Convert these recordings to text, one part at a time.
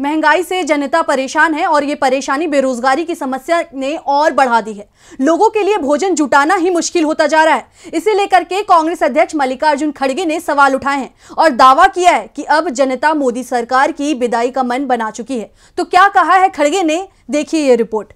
महंगाई से जनता परेशान है और ये परेशानी बेरोजगारी की समस्या ने और बढ़ा दी है लोगों के लिए भोजन जुटाना ही मुश्किल होता जा रहा है इसे लेकर के कांग्रेस अध्यक्ष मल्लिकार्जुन खड़गे ने सवाल उठाए हैं और दावा किया है कि अब जनता मोदी सरकार की विदाई का मन बना चुकी है तो क्या कहा है खड़गे ने देखिए ये रिपोर्ट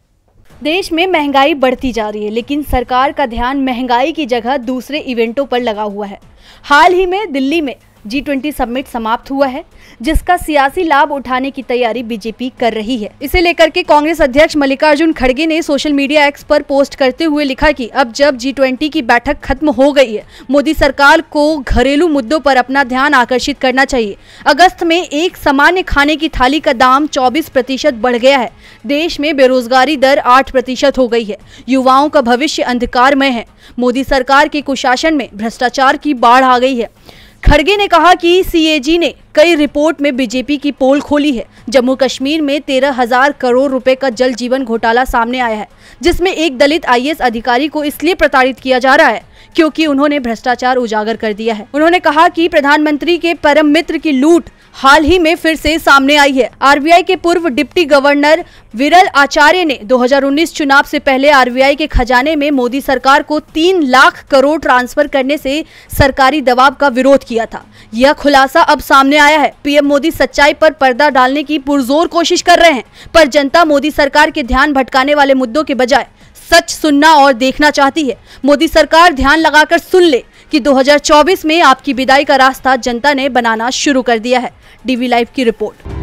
देश में महंगाई बढ़ती जा रही है लेकिन सरकार का ध्यान महंगाई की जगह दूसरे इवेंटों पर लगा हुआ है हाल ही में दिल्ली में जी ट्वेंटी समिट समाप्त हुआ है जिसका सियासी लाभ उठाने की तैयारी बीजेपी कर रही है इसे लेकर के कांग्रेस अध्यक्ष मल्लिकार्जुन खड़गे ने सोशल मीडिया एक्स पर पोस्ट करते हुए लिखा कि अब जब जी ट्वेंटी की बैठक खत्म हो गई है मोदी सरकार को घरेलू मुद्दों पर अपना ध्यान आकर्षित करना चाहिए अगस्त में एक सामान्य खाने की थाली का दाम चौबीस प्रतिशत बढ़ गया है देश में बेरोजगारी दर आठ प्रतिशत हो गई है युवाओं का भविष्य अंधकारमय है मोदी सरकार के कुशासन में भ्रष्टाचार की बाढ़ आ गई है खड़गे ने कहा कि सीएजी ने कई रिपोर्ट में बीजेपी की पोल खोली है जम्मू कश्मीर में तेरह हजार करोड़ रुपए का जल जीवन घोटाला सामने आया है जिसमें एक दलित आईएएस अधिकारी को इसलिए प्रताड़ित किया जा रहा है क्योंकि उन्होंने भ्रष्टाचार उजागर कर दिया है उन्होंने कहा कि प्रधानमंत्री के परम मित्र की लूट हाल ही में फिर से सामने आई है आरबीआई के पूर्व डिप्टी गवर्नर विरल आचार्य ने 2019 चुनाव से पहले आरबीआई के खजाने में मोदी सरकार को तीन लाख करोड़ ट्रांसफर करने से सरकारी दबाव का विरोध किया था यह खुलासा अब सामने आया है पीएम मोदी सच्चाई पर पर्दा डालने की पुरजोर कोशिश कर रहे हैं पर जनता मोदी सरकार के ध्यान भटकाने वाले मुद्दों के बजाय सच सुनना और देखना चाहती है मोदी सरकार ध्यान लगाकर सुन ले कि 2024 में आपकी विदाई का रास्ता जनता ने बनाना शुरू कर दिया है डीवी लाइव की रिपोर्ट